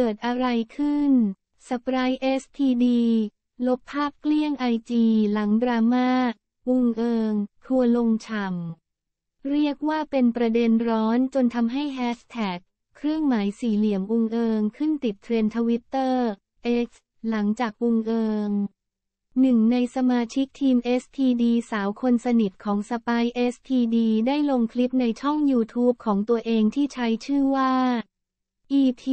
เกิดอะไรขึ้น สปรายเอสทีดีลบภาพเกลี้ยงไอจีหลังดราม่าวุงเอิงทัวลงช่ำเรียกว่าเป็นประเด็นร้อนจนทำให้แฮชแท็กเครื่องหมายสี่เหลี่ยมอุงเอิง ขึ้นติดเทรนทวิตเตอร์ X หลังจากอุงเอิงหนึ่งในสมาชิกทีม s t d สาวคนสนิทของสปาย s t d ได้ลงคลิปในช่อง YouTube ของตัวเองที่ใช้ชื่อว่า EP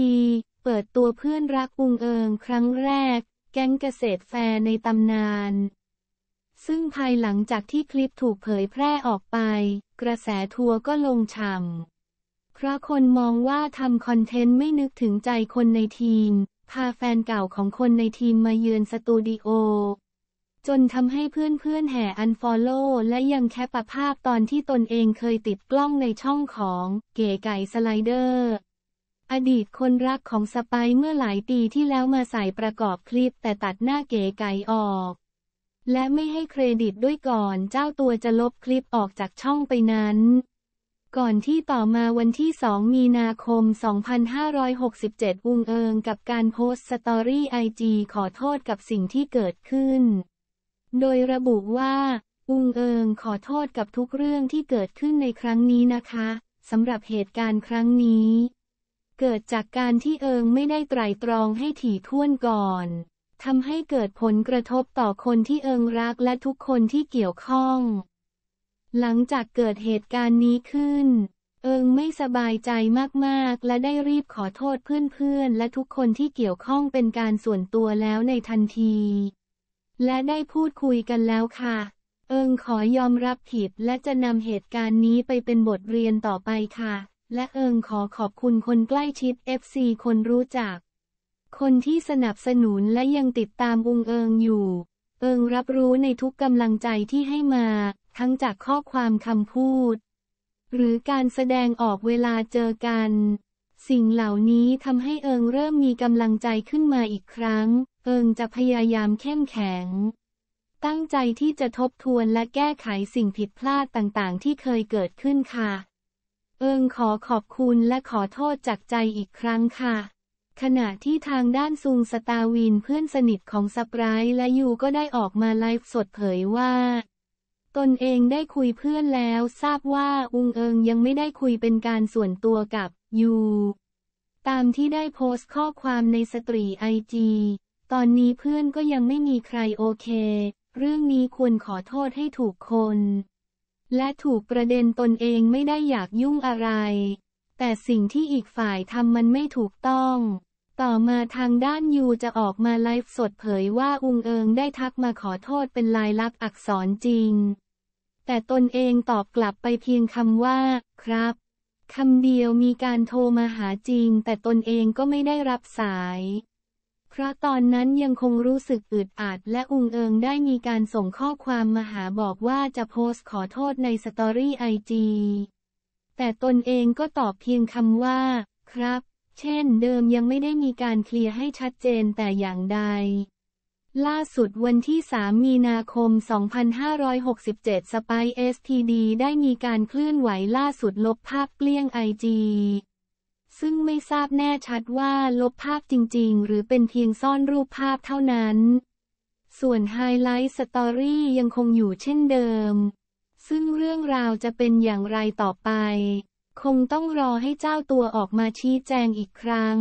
เปิดตัวเพื่อนรักอุงเอิงครั้งแรก แก๊งเกษตรแฟร์ในตำนาน ซึ่งภายหลังจากที่คลิปถูกเผยแพร่ออกไป กระแสทัวร์ก็ลงช่ำเพราะคนมองว่าทำคอนเทนต์ไม่นึกถึงใจคนในทีม พาแฟนเก่าของคนในทีมมาเยือนสตูดิโอ จนทำให้เพื่อนๆ แห่อันฟอลโล่และยังแคปภาพตอนที่ตนเองเคยติดกล้องในช่องของ เก๋ไก่สไลเดอร์อดีตคนรักของสไปเมื่อหลายปีที่แล้วมาใส่ประกอบคลิปแต่ตัดหน้าเก๋ไก่ออก และไม่ให้เครดิตด้วยก่อนเจ้าตัวจะลบคลิปออกจากช่องไปนั้น ก่อนที่ต่อมาวันที่ 2 มีนาคม 2567 อุงเอิงกับการโพสต์สตอรี่ไอจีขอโทษกับสิ่งที่เกิดขึ้น โดยระบุว่า อุงเอิงขอโทษกับทุกเรื่องที่เกิดขึ้นในครั้งนี้นะคะสำหรับเหตุการณ์ครั้งนี้เกิดจากการที่เอิงไม่ได้ไตรตรองให้ถี่ถ้วนก่อนทำให้เกิดผลกระทบต่อคนที่เอิงรักและทุกคนที่เกี่ยวข้อง หลังจากเกิดเหตุการณ์นี้ขึ้น เอิงไม่สบายใจมากๆ และได้รีบขอโทษเพื่อนๆและทุกคนที่เกี่ยวข้องเป็นการส่วนตัวแล้วในทันที และได้พูดคุยกันแล้วค่ะ เอิงขอยอมรับผิดและจะนำเหตุการณ์นี้ไปเป็นบทเรียนต่อไปค่ะและเอิงขอขอบคุณคนใกล้ชิด FC คนรู้จัก คนที่สนับสนุนและยังติดตามองเอิงอยู่ เอิงรับรู้ในทุกกำลังใจที่ให้มา ทั้งจากข้อความคำพูด หรือการแสดงออกเวลาเจอกัน สิ่งเหล่านี้ทำให้เอิงเริ่มมีกำลังใจขึ้นมาอีกครั้ง เอิงจะพยายามเข้มแข็ง ตั้งใจที่จะทบทวนและแก้ไขสิ่งผิดพลาดต่างๆ ที่เคยเกิดขึ้นค่ะเอิงขอขอบคุณและขอโทษจากใจอีกครั้งค่ะ ขณะที่ทางด้านซุงสตาวินเพื่อนสนิทของสปรายและยูก็ได้ออกมาไลฟ์สดเผยว่า ตนเองได้คุยเพื่อนแล้วทราบว่าอุงเอิงยังไม่ได้คุยเป็นการส่วนตัวกับยูตามที่ได้โพสต์ข้อความในสตรีไอจีตอนนี้เพื่อนก็ยังไม่มีใครโอเค เรื่องนี้ควรขอโทษให้ถูกคนและถูกประเด็นตนเองไม่ได้อยากยุ่งอะไร แต่สิ่งที่อีกฝ่ายทำมันไม่ถูกต้อง ต่อมาทางด้านยูจะออกมาไลฟ์สดเผยว่าอุงเอิงได้ทักมาขอโทษเป็นลายลักษณ์อักษรจริง แต่ตนเองตอบกลับไปเพียงคำว่า ครับ คำเดียวมีการโทรมาหาจริง แต่ตนเองก็ไม่ได้รับสายเพราะตอนนั้นยังคงรู้สึกอึดอัดและอุงเอิงได้มีการส่งข้อความมาหาบอกว่าจะโพสต์ขอโทษในสตอรี่ไอจีแต่ตนเองก็ตอบเพียงคำว่า ครับ เช่นเดิมยังไม่ได้มีการเคลียร์ให้ชัดเจนแต่อย่างใด ล่าสุดวันที่ 3 มีนาคม 2567สไปเอสทีดีได้มีการเคลื่อนไหวล่าสุดลบภาพเกลี้ยงไอจีซึ่งไม่ทราบแน่ชัดว่าลบภาพจริงๆ หรือเป็นเพียงซ่อนรูปภาพเท่านั้น ส่วนไฮไลท์สตอรี่ยังคงอยู่เช่นเดิม ซึ่งเรื่องราวจะเป็นอย่างไรต่อไป คงต้องรอให้เจ้าตัวออกมาชี้แจงอีกครั้ง